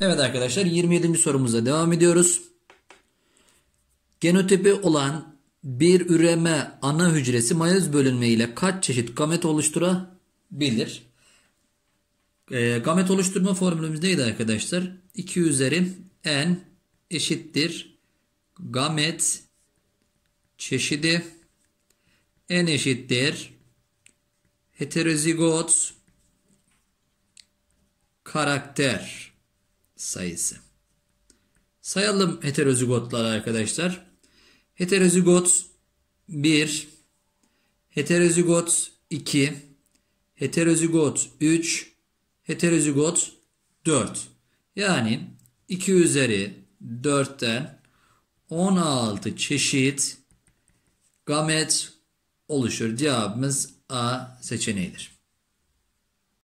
Evet arkadaşlar 27. sorumuza devam ediyoruz. Genotipi olan bir üreme ana hücresi mayoz bölünme ile kaç çeşit gamet oluşturabilir? E, ee, gamet oluşturma formülümüz neydi arkadaşlar? 2 üzeri n eşittir gamet çeşidi n eşittir heterozigot karakter sayısı. Sayalım heterozigotlar arkadaşlar. Heterozigot 1, heterozigot 2, heterozigot 3, heterozigot 4. Yani 2 üzeri 4'ten 16 çeşit gamet oluşur. Cevabımız A seçeneğidir.